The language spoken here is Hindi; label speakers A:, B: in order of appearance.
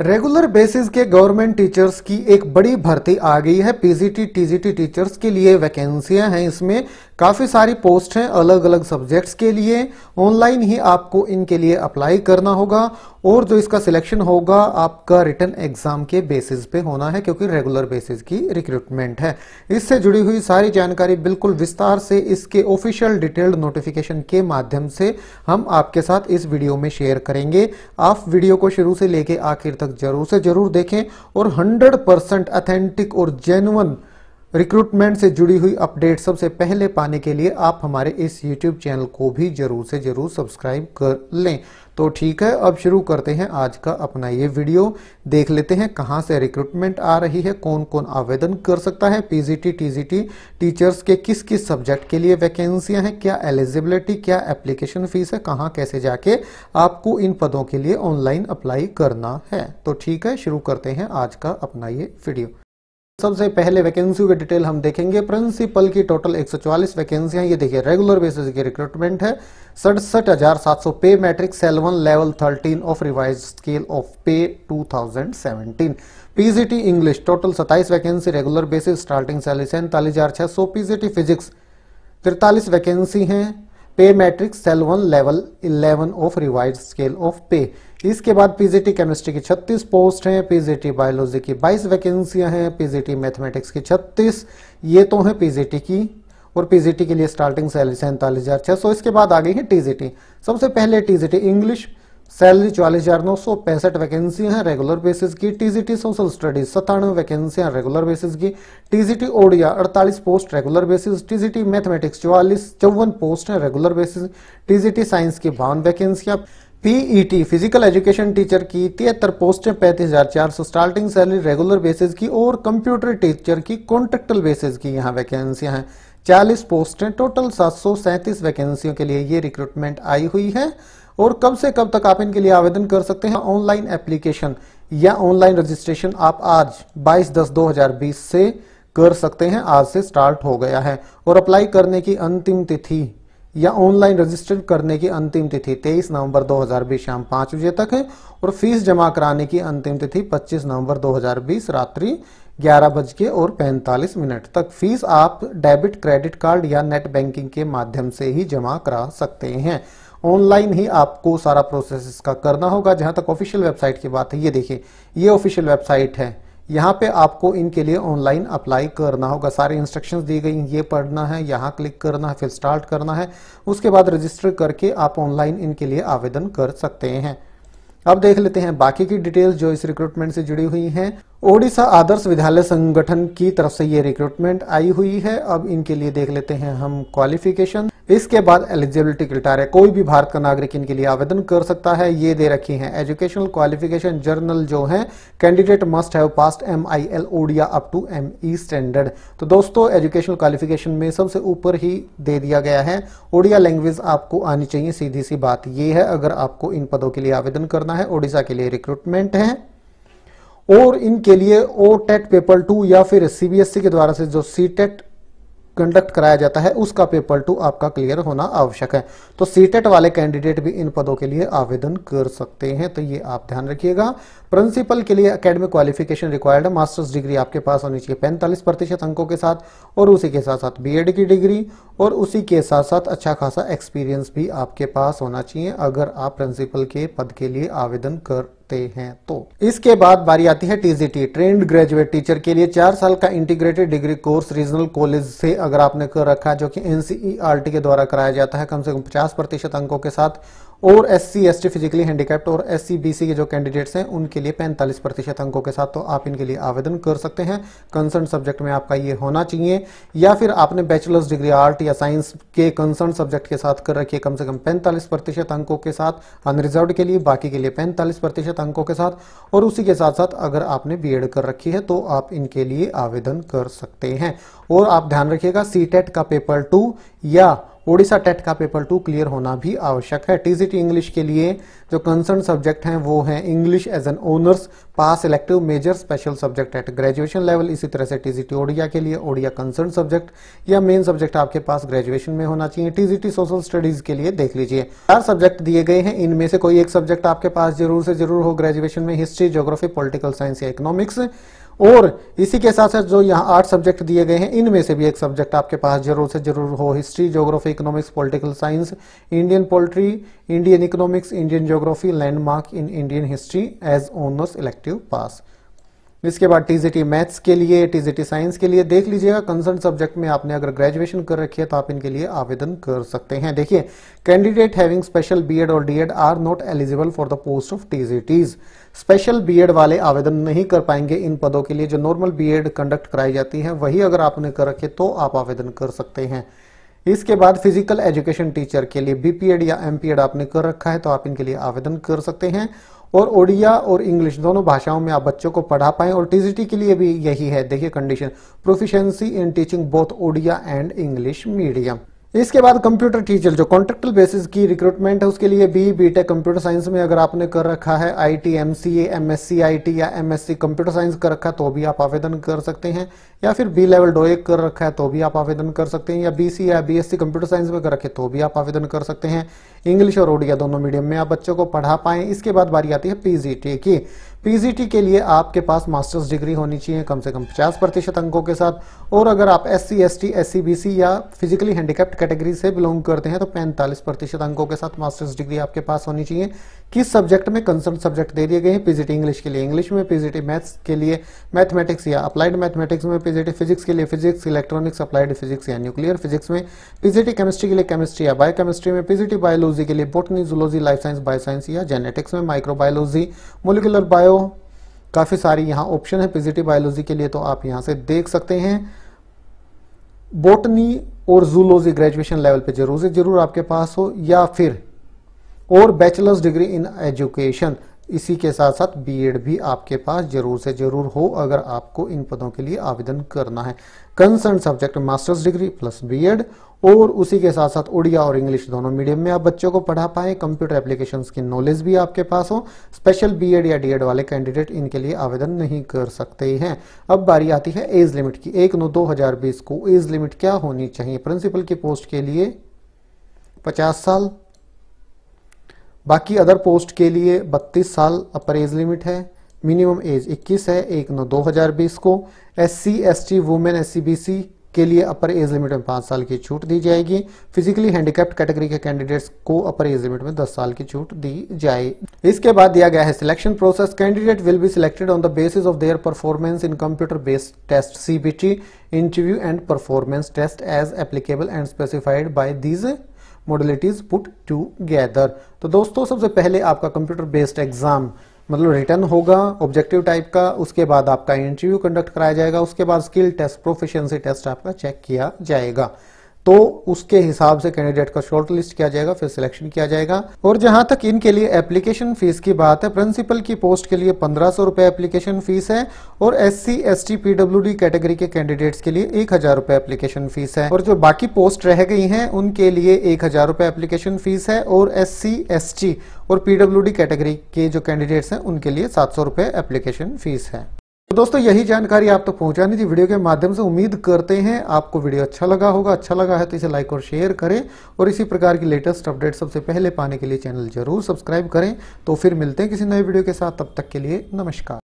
A: रेगुलर बेसिस के गवर्नमेंट टीचर्स की एक बड़ी भर्ती आ गई है पीजीटी टीजीटी टीचर्स के लिए वैकेंसियां हैं इसमें काफ़ी सारी पोस्ट हैं अलग अलग सब्जेक्ट्स के लिए ऑनलाइन ही आपको इनके लिए अप्लाई करना होगा और जो इसका सिलेक्शन होगा आपका रिटर्न एग्जाम के बेसिस पे होना है क्योंकि रेगुलर बेसिस की रिक्रूटमेंट है इससे जुड़ी हुई सारी जानकारी बिल्कुल विस्तार से इसके ऑफिशियल डिटेल्ड नोटिफिकेशन के माध्यम से हम आपके साथ इस वीडियो में शेयर करेंगे आप वीडियो को शुरू से लेके आखिर तक जरूर से जरूर देखें और 100 परसेंट अथेंटिक और जेनुअन रिक्रूटमेंट से जुड़ी हुई अपडेट सबसे पहले पाने के लिए आप हमारे इस यूट्यूब चैनल को भी जरूर से जरूर सब्सक्राइब कर लें तो ठीक है अब शुरू करते हैं आज का अपना ये वीडियो देख लेते हैं कहाँ से रिक्रूटमेंट आ रही है कौन कौन आवेदन कर सकता है पीजीटी टीजीटी टीचर्स के किस किस सब्जेक्ट के लिए वैकेंसियां हैं क्या एलिजिबिलिटी क्या एप्लीकेशन फीस है कहाँ कैसे जाके आपको इन पदों के लिए ऑनलाइन अप्लाई करना है तो ठीक है शुरू करते हैं आज का अपना ये वीडियो सबसे पहले वैकेंसी की डिटेल हम देखेंगे प्रिंसिपल की टोटल 144 वैकेंसियां ये देखिए रेगुलर बेसिस की रिक्रूटमेंट है सड़सठ हजार सात सौ pay matrix cell one level 13 of revise scale of pay 2017 PGT English total 27 vacancy regular basis starting salary सैंतालीस हजार छह सौ पीजीटी फिजिक्स तिरतालीस वैकेंसी हैं pay matrix cell one level eleven of revise scale of pay इसके बाद पीजीटी केमिस्ट्री की 36 पोस्ट हैं पीजीटी बायोलॉजी की 22 वैकेंसियां हैं पीजीटी मैथमेटिक्स की 36 ये तो हैं पीजीटी की और पीजीटी के लिए स्टार्टिंग सैलरी सैंतालीस हजार इसके बाद आ गई है टीजीटी सबसे पहले टीजीटी इंग्लिश सैलरी चालीस हज़ार नौ सौ पैंसठ वैकेंसियां हैं रेगुलर बेसिस की टीजीटी सोशल स्टडीज सत्तानवे वैकेंसियां रेगुलर बेसिस की टीजीटी ओडिया अड़तालीस post regular basis TGT mathematics चौवालीस चौवन पोस्ट हैं रेगुलर बेसिस टीजीटी साइंस की बावन वैकेंसियाँ पीईटी फिजिकल एजुकेशन टीचर की तिहत्तर पोस्टें पैंतीस हजार चार सौ स्टार्टिंग सैलरी रेगुलर बेसिस की और कंप्यूटर टीचर की कॉन्ट्रेक्टल बेसिस की यहाँ वैकेंसियां हैं चालीस पोस्टें टोटल सात सौ सैंतीस वैकेंसियों के लिए ये रिक्रूटमेंट आई हुई है और कब से कब तक आप इनके लिए आवेदन कर सकते हैं ऑनलाइन एप्लीकेशन या ऑनलाइन रजिस्ट्रेशन आप आज 22 दस 2020 से कर सकते हैं आज से स्टार्ट हो गया है और अप्लाई करने की अंतिम तिथि या ऑनलाइन रजिस्टर करने की अंतिम तिथि 23 नवंबर 2020 शाम पांच बजे तक है और फीस जमा कराने की अंतिम तिथि 25 नवंबर 2020 रात्रि ग्यारह बज के और पैंतालीस मिनट तक फीस आप डेबिट क्रेडिट कार्ड या नेट बैंकिंग के माध्यम से ही जमा करा सकते हैं ऑनलाइन ही आपको सारा प्रोसेस इसका करना होगा जहां तक ऑफिशियल वेबसाइट की बात है ये देखिए ये ऑफिशियल वेबसाइट है यहाँ पे आपको इनके लिए ऑनलाइन अप्लाई करना होगा सारे इंस्ट्रक्शंस दी गई ये पढ़ना है यहाँ क्लिक करना है फिर स्टार्ट करना है उसके बाद रजिस्टर करके आप ऑनलाइन इनके लिए आवेदन कर सकते हैं अब देख लेते हैं बाकी की डिटेल्स जो इस रिक्रूटमेंट से जुड़ी हुई हैं ओडिशा आदर्श विद्यालय संगठन की तरफ से ये रिक्रूटमेंट आई हुई है अब इनके लिए देख लेते हैं हम क्वालिफिकेशन इसके बाद एलिजिबिलिटी क्रिटारिया कोई भी भारत का नागरिक इनके लिए आवेदन कर सकता है ये दे रखी हैं एजुकेशनल क्वालिफिकेशन जर्नल जो है candidate must have passed M I L Odia up to M E standard तो दोस्तों एजुकेशनल क्वालिफिकेशन में सबसे ऊपर ही दे दिया गया है ओडिया लैंग्वेज आपको आनी चाहिए सीधी सी बात ये है अगर आपको इन पदों के लिए आवेदन करना है ओडिशा के लिए रिक्रूटमेंट है और इनके लिए O TET e paper two या फिर सीबीएसई e के द्वारा से जो सी टेट कंडक्ट कराया जाता है उसका पेपर टू आपका क्लियर होना आवश्यक है तो सीटेट e वाले कैंडिडेट भी इन पदों के लिए आवेदन कर सकते हैं तो ये आप ध्यान रखिएगा प्रिंसिपल के लिए अकेडमिक क्वालिफिकेशन रिक्वायर्ड है मास्टर्स डिग्री आपके पास होनी चाहिए पैंतालीस प्रतिशत अंकों के साथ और उसी के साथ साथ बीएड की डिग्री और उसी के साथ साथ अच्छा खासा एक्सपीरियंस भी आपके पास होना चाहिए अगर आप प्रिंसिपल के पद के लिए आवेदन कर सकते हैं तो इसके बाद बारी आती है टीजीटी ट्रेंड ग्रेजुएट टीचर के लिए चार साल का integrated degree course regional college से अगर आपने कर रखा है जो कि एनसीईआरटी e के द्वारा कराया जाता है कम से कम पचास प्रतिशत अंकों के साथ और S C S T physically handicapped और एस सी बी सी के जो कैंडिडेट्स हैं उनके लिए पैंतालीस प्रतिशत अंकों के साथ तो आप इनके लिए आवेदन कर सकते हैं कंसर्न सब्जेक्ट में आपका ये होना चाहिए या फिर आपने बैचलर्स डिग्री आर्ट या साइंस के कंसर्न सब्जेक्ट के साथ कर रखिए कम से कम पैंतालीस प्रतिशत अंकों के साथ अनरिजर्व के लिए बाकी के लिए पैंतालीस प्रतिशत अंकों के साथ और उसी के साथ साथ अगर आपने बी एड कर रखी है तो आप इनके लिए आवेदन कर सकते हैं और आप ध्यान रखिएगा सी टेट का पेपर टू या ओडिशा टेट का पेपर टू क्लियर होना भी आवश्यक है टीजीटी इंग्लिश के लिए जो कंसर्न सब्जेक्ट हैं वो हैं English as an honours pass elective major special subject at graduation level इसी तरह से टीजीटी ओडिया के लिए ओडिया कंसर्न सब्जेक्ट या मेन सब्जेक्ट आपके पास ग्रेजुएशन में होना चाहिए टीजीटी सोशल स्टडीज के लिए देख लीजिए चार सब्जेक्ट दिए गए हैं इनमें से कोई एक सब्जेक्ट आपके पास जरूर से जरूर हो ग्रेजुएशन में हिस्ट्री ज्योग्राफी पोलिटिकल साइंस या इकोनॉमिक्स और इसी के साथ साथ जो यहाँ आठ सब्जेक्ट दिए गए हैं इनमें से भी एक सब्जेक्ट आपके पास जरूर से जरूर हो history geography economics political science Indian polity Indian economics Indian geography landmark in Indian history as honours elective pass इसके बाद टीजीटी मैथ्स के लिए टीजीटी साइंस के लिए देख लीजिएगा कंसर्न सब्जेक्ट में आपने अगर ग्रेजुएशन कर रखी है तो आप इनके लिए आवेदन कर सकते हैं देखिए कैंडिडेट हैविंग स्पेशल बीएड और DEd are not eligible for the post of TGTs special BEd वाले आवेदन नहीं कर पाएंगे इन पदों के लिए जो नॉर्मल बी कंडक्ट कराई जाती है वही अगर आपने कर रखे तो आप आवेदन कर सकते हैं इसके बाद फिजिकल एजुकेशन टीचर के लिए बीपीएड या एमपीएड आपने कर रखा है तो आप इनके लिए आवेदन कर सकते हैं और ओडिया और इंग्लिश दोनों भाषाओं में आप बच्चों को पढ़ा पाए और टीजीटी के लिए भी यही है देखिए condition proficiency in teaching both Odia and English medium इसके बाद कंप्यूटर टीचर जो कॉन्ट्रेक्टल बेसिस की रिक्रूटमेंट है उसके लिए B B tech computer science में अगर आपने कर रखा है I T M C M S C I T या M S C computer science कर रखा है तो भी आप आवेदन कर सकते हैं या फिर बी लेवल डोएक कर रखा है तो भी आप आवेदन कर सकते हैं या बी सी या B S C computer science में कर रखे तो भी आप आवेदन कर सकते हैं इंग्लिश और उड़िया दोनों मीडियम में आप बच्चों को पढ़ा पाए इसके बाद बारी आती है पी जी की पीजीटी के लिए आपके पास मास्टर्स डिग्री होनी चाहिए कम से कम 50 प्रतिशत अंकों के साथ और अगर आप S C S T S C B C या फिजिकली हैंडीकेप्ट कैटेगरी से बिलोंग करते हैं तो 45 प्रतिशत अंकों के साथ मास्टर्स डिग्री आपके पास होनी चाहिए किस सब्जेक्ट में कंसर्न सब्जेक्ट दे दिए गए हैं पीजीटी इंग्लिश के लिए इंग्लिश में पीजीटी मैथ्स के लिए मैथमेटिक्स या अप्लाइड मैथमेटिक्स में पीजीटी फिजिक्स के लिए फिजिक्स इलेक्ट्रॉनिक्स अप्लाइड फिजिक्स या न्यूक्लियर फिजिक्स में पीजीटी केमिस्ट्री के लिए केमिस्ट्री या केमिस्ट्री में पीजीटी बायोलॉजी के लिए botany zoology life science bio science या जेनेटिक्स में बायोलॉजी मोलिकुलर बायो बायो काफ़ी सारी यहाँ ऑप्शन है पॉजिटिव बायोलॉजी के लिए तो आप यहाँ से देख सकते हैं बोटनी और जूलॉजी ग्रेजुएशन लेवल पे जरूर से जरूर आपके पास हो या फिर और बैचलर्स डिग्री इन एजुकेशन इसी के साथ साथ बीएड भी आपके पास जरूर से जरूर हो अगर आपको इन पदों के लिए आवेदन करना है concern subject masters degree plus BEd और उसी के साथ साथ उड़िया और इंग्लिश दोनों मीडियम में आप बच्चों को पढ़ा पाएं कंप्यूटर एप्लीकेशंस की नॉलेज भी आपके पास हो स्पेशल बीएड या डीएड वाले कैंडिडेट इनके लिए आवेदन नहीं कर सकते हैं अब बारी आती है एज लिमिट की एक नौ दो हजार बीस को एज लिमिट क्या होनी चाहिए प्रिंसिपल की पोस्ट के लिए पचास साल बाकी अदर पोस्ट के लिए 32 साल अपर एज लिमिट है मिनिमम एज 21 है एक नौ दो हज़ार बीस को S C S T women S C B C के लिए अपर एज लिमिट में पांच साल की छूट दी जाएगी फिजिकली हैंडीकैप्ड कैटेगरी के कैंडिडेट्स को अपर एज लिमिट में दस साल की छूट दी जाए इसके बाद दिया गया है selection process candidate will be selected on the basis of their performance in computer based test CBT interview and performance test as applicable and specified by these modalities put together तो दोस्तों सबसे पहले आपका कंप्यूटर बेस्ड एग्जाम मतलब रिटर्न होगा ऑब्जेक्टिव टाइप का उसके बाद आपका इंटरव्यू कंडक्ट कराया जाएगा उसके बाद स्किल टेस्ट प्रोफिशियंसी टेस्ट आपका चेक किया जाएगा तो उसके हिसाब से कैंडिडेट का शॉर्ट लिस्ट किया जाएगा फिर सिलेक्शन किया जाएगा और जहां तक इनके लिए एप्लीकेशन फीस की बात है प्रिंसिपल की पोस्ट के लिए पंद्रह सौ रुपए एप्लीकेशन फीस है और S C S T PW D category के कैंडिडेट्स के लिए एक हजार रुपए एप्लीकेशन फीस है और जो बाकी पोस्ट रह गई है उनके लिए एक हजार रुपए एप्लीकेशन फीस है और एस सी एस टी और पीडब्ल्यू डी कैटेगरी के जो कैंडिडेट्स हैं उनके लिए सात सौ रुपए एप्लीकेशन फीस है तो दोस्तों यही जानकारी आप तक तो पहुंचानी थी वीडियो के माध्यम से उम्मीद करते हैं आपको वीडियो अच्छा लगा होगा अच्छा लगा है तो इसे लाइक और शेयर करें और इसी प्रकार की लेटेस्ट अपडेट सबसे पहले पाने के लिए चैनल जरूर सब्सक्राइब करें तो फिर मिलते हैं किसी नए वीडियो के साथ तब तक के लिए नमस्कार